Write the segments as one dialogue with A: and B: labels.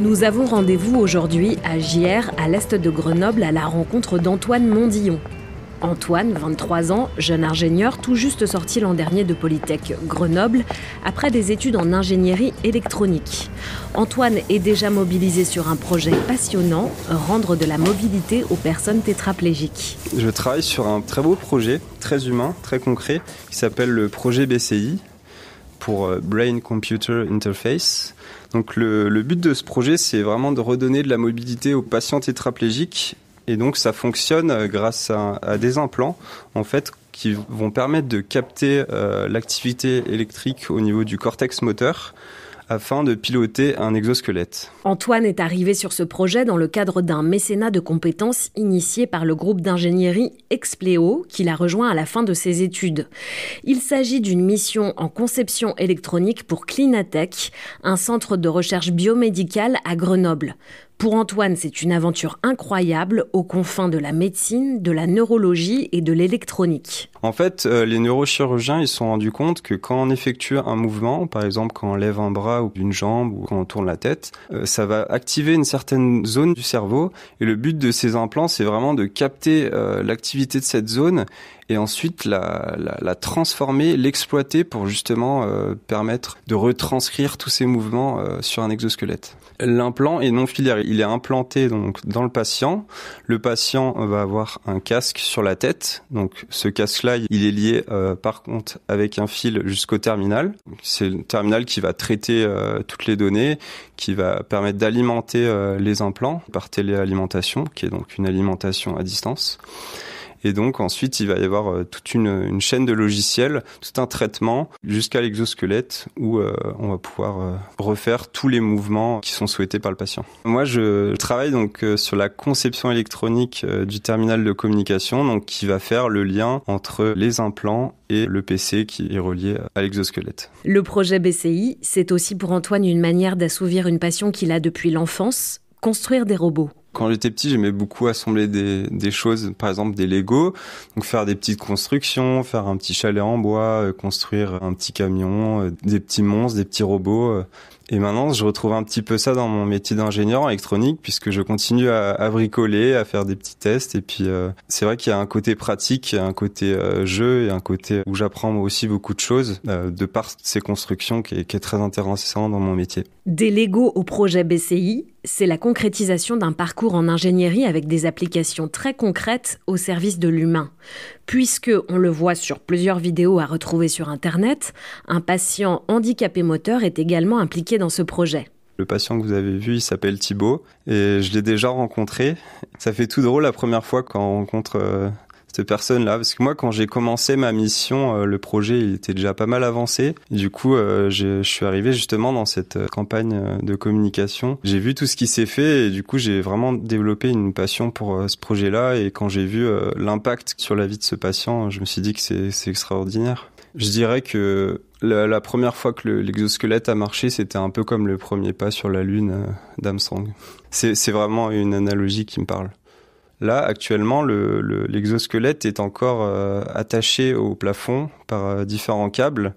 A: Nous avons rendez-vous aujourd'hui à Gières, à l'est de Grenoble, à la rencontre d'Antoine Mondillon. Antoine, 23 ans, jeune ingénieur tout juste sorti l'an dernier de Polytech Grenoble, après des études en ingénierie électronique. Antoine est déjà mobilisé sur un projet passionnant, rendre de la mobilité aux personnes tétraplégiques.
B: Je travaille sur un très beau projet, très humain, très concret, qui s'appelle le projet BCI, pour euh, Brain Computer Interface. Donc le, but de ce projet, c'est vraiment de redonner de la mobilité aux patients tétraplégiques. Et donc ça fonctionne euh, grâce à, des implants en fait qui vont permettre de capter euh, l'activité électrique au niveau du cortex moteur afin de piloter un exosquelette.
A: Antoine est arrivé sur ce projet dans le cadre d'un mécénat de compétences initié par le groupe d'ingénierie Expléo qu'il a rejoint à la fin de ses études. Il s'agit d'une mission en conception électronique pour Clinatech, un centre de recherche biomédicale à Grenoble. Pour Antoine, c'est une aventure incroyable aux confins de la médecine, de la neurologie et de l'électronique.
B: En fait, euh, les neurochirurgiens, ils se sont rendus compte que quand on effectue un mouvement, par exemple quand on lève un bras ou une jambe ou quand on tourne la tête, euh, ça va activer une certaine zone du cerveau. Et le but de ces implants, c'est vraiment de capter euh, l'activité de cette zone et ensuite la, la, la transformer, l'exploiter pour justement euh, permettre de retranscrire tous ces mouvements euh, sur un exosquelette. L'implant est non filaire, il est implanté donc dans le patient. Le patient va avoir un casque sur la tête, donc ce casque-là, il est lié euh, par contre avec un fil jusqu'au terminal. C'est le terminal qui va traiter toutes les données, qui va permettre d'alimenter les implants par téléalimentation, qui est donc une alimentation à distance. Et donc ensuite, il va y avoir euh, toute une, chaîne de logiciels, tout un traitement jusqu'à l'exosquelette où euh, on va pouvoir euh, refaire tous les mouvements qui sont souhaités par le patient. Moi, je travaille donc sur la conception électronique du terminal de communication, donc qui va faire le lien entre les implants et le PC qui est relié à l'exosquelette.
A: Le projet BCI, c'est aussi pour Antoine une manière d'assouvir une passion qu'il a depuis l'enfance, construire des robots
B: quand j'étais petit, j'aimais beaucoup assembler des, choses, par exemple des Lego, donc faire des petites constructions, faire un petit chalet en bois, euh, construire un petit camion, euh, des petits monstres, des petits robots. Euh, et maintenant, je retrouve un petit peu ça dans mon métier d'ingénieur en électronique, puisque je continue à, bricoler, à faire des petits tests. Et puis, euh, c'est vrai qu'il y a un côté pratique, un côté euh, jeu et un côté où j'apprends aussi beaucoup de choses euh, de par ces constructions qui est, qui est très intéressant dans mon métier.
A: Des Lego au projet BCI, c'est la concrétisation d'un parcours en ingénierie avec des applications très concrètes au service de l'humain. Puisque, on le voit sur plusieurs vidéos à retrouver sur Internet, un patient handicapé moteur est également impliqué dans ce projet.
B: Le patient que vous avez vu, il s'appelle Thibaut et je l'ai déjà rencontré. Ça fait tout drôle la première fois qu'on rencontre euh, cette personne-là, parce que moi, quand j'ai commencé ma mission, euh, le projet il était déjà pas mal avancé. Du coup, euh, je, je suis arrivé justement dans cette campagne de communication. J'ai vu tout ce qui s'est fait et du coup, j'ai vraiment développé une passion pour ce projet-là. Et quand j'ai vu l'impact sur la vie de ce patient, je me suis dit que c'est extraordinaire. Je dirais que la, première fois que l'exosquelette a marché, c'était un peu comme le premier pas sur la Lune euh, d'Armstrong. C'est vraiment une analogie qui me parle. Là, actuellement, l'exosquelette est encore euh, attaché au plafond par euh, différents câbles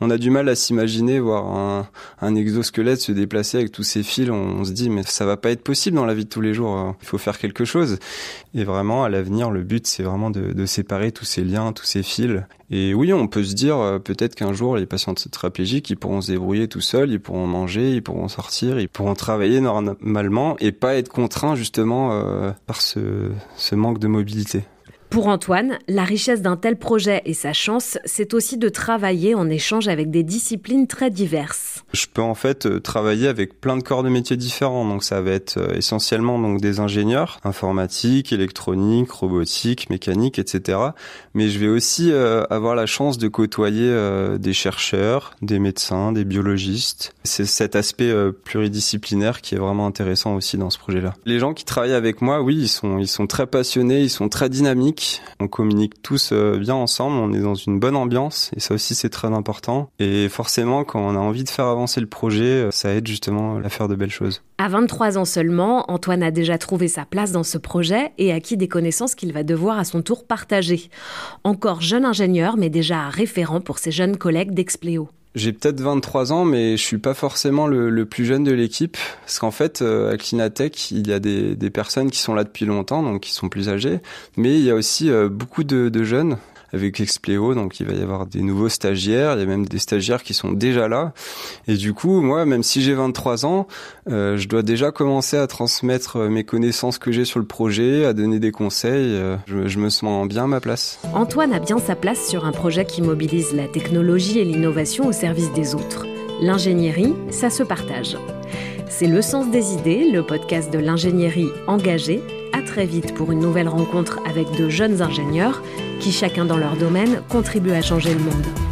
B: on a du mal à s'imaginer voir un, exosquelette se déplacer avec tous ces fils. On, se dit mais ça va pas être possible dans la vie de tous les jours. Hein. Il faut faire quelque chose. Et vraiment à l'avenir, le but c'est vraiment de, séparer tous ces liens, tous ces fils. Et oui, on peut se dire euh, peut-être qu'un jour les patients tétraplégiques ils pourront se débrouiller tout seuls, ils pourront manger, ils pourront sortir, ils pourront travailler normalement et pas être contraints justement euh, par ce manque de mobilité.
A: Pour Antoine, la richesse d'un tel projet et sa chance, c'est aussi de travailler en échange avec des disciplines très diverses
B: je peux en fait euh, travailler avec plein de corps de métiers différents. Donc ça va être euh, essentiellement donc des ingénieurs, informatique, électronique, robotique, mécanique, etc. Mais je vais aussi euh, avoir la chance de côtoyer des chercheurs, des médecins, des biologistes. C'est cet aspect pluridisciplinaire qui est vraiment intéressant aussi dans ce projet-là. Les gens qui travaillent avec moi, oui, ils sont ils sont très passionnés, ils sont très dynamiques. On communique tous bien ensemble, on est dans une bonne ambiance et ça aussi c'est très important. Et forcément quand on a envie de faire avancer c'est le projet, euh, ça aide justement à faire de belles choses.
A: À 23 ans seulement, Antoine a déjà trouvé sa place dans ce projet et acquis des connaissances qu'il va devoir à son tour partager. Encore jeune ingénieur, mais déjà référent pour ses jeunes collègues d'Expléo.
B: J'ai peut-être 23 ans, mais je suis pas forcément le, plus jeune de l'équipe, parce qu'en fait, euh, à Clinatech, il y a des, personnes qui sont là depuis longtemps, donc qui sont plus âgées, mais il y a aussi euh, beaucoup de, de jeunes, avec Expléo, donc il va y avoir des nouveaux stagiaires, il y a même des stagiaires qui sont déjà là. Et du coup, moi, même si j'ai 23 ans, euh, je dois déjà commencer à transmettre mes connaissances que j'ai sur le projet, à donner des conseils. Euh, je, je me sens bien à ma place.
A: Antoine a bien sa place sur un projet qui mobilise la technologie et l'innovation au service des autres. L'ingénierie, ça se partage. C'est Le Sens des Idées, le podcast de l'ingénierie engagée très vite pour une nouvelle rencontre avec de jeunes ingénieurs qui, chacun dans leur domaine, contribuent à changer le monde.